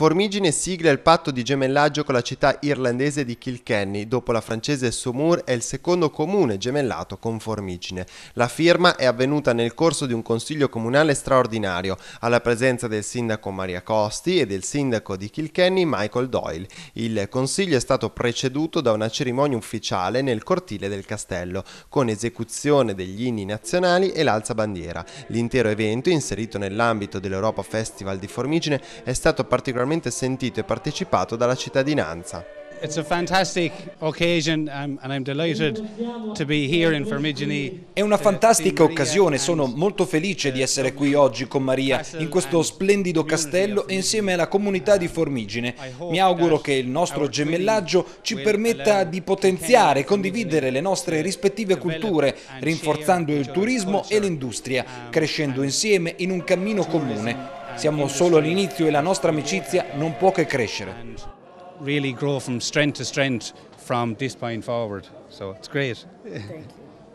Formigine sigla il patto di gemellaggio con la città irlandese di Kilkenny, dopo la francese Saumur è il secondo comune gemellato con Formigine. La firma è avvenuta nel corso di un consiglio comunale straordinario, alla presenza del sindaco Maria Costi e del sindaco di Kilkenny Michael Doyle. Il consiglio è stato preceduto da una cerimonia ufficiale nel cortile del castello, con esecuzione degli inni nazionali e l'alza bandiera. L'intero evento, inserito nell'ambito dell'Europa Festival di Formigine, è stato particolarmente largamente sentito e partecipato dalla cittadinanza. It's a fantastic occasion um, and I'm delighted to be here in Formigini. È una uh, fantastica occasione, sono molto felice di essere qui oggi con Maria, in questo splendido castello e insieme alla comunità di Formigine. Mi auguro che il nostro gemellaggio ci permetta di potenziare e condividere le nostre rispettive culture, rinforzando il turismo e l'industria, um, crescendo insieme in un cammino comune siamo solo all'inizio e la nostra amicizia non può che crescere. Really grow from strength to strength from this point forward. So it's great.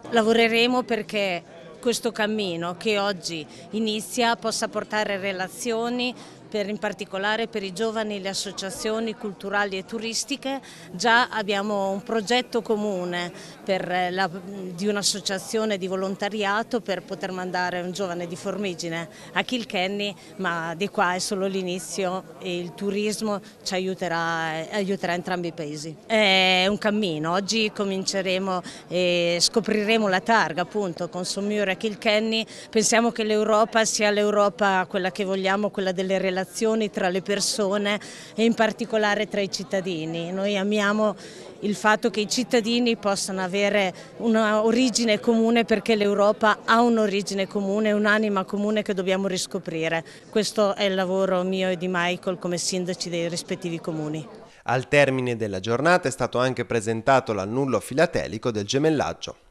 Lavoreremo perché questo cammino che oggi inizia possa portare relazioni, per, in particolare per i giovani, le associazioni culturali e turistiche, già abbiamo un progetto comune la, di un'associazione di volontariato per poter mandare un giovane di Formigine a Kilkenny, ma di qua è solo l'inizio e il turismo ci aiuterà, aiuterà entrambi i paesi. È un cammino, oggi cominceremo e scopriremo la targa appunto con Sommiore a Kilkenny, pensiamo che l'Europa sia l'Europa quella che vogliamo, quella delle relazioni relazioni tra le persone e in particolare tra i cittadini. Noi amiamo il fatto che i cittadini possano avere un'origine comune perché l'Europa ha un'origine comune, un'anima comune che dobbiamo riscoprire. Questo è il lavoro mio e di Michael come sindaci dei rispettivi comuni. Al termine della giornata è stato anche presentato l'annullo filatelico del gemellaggio.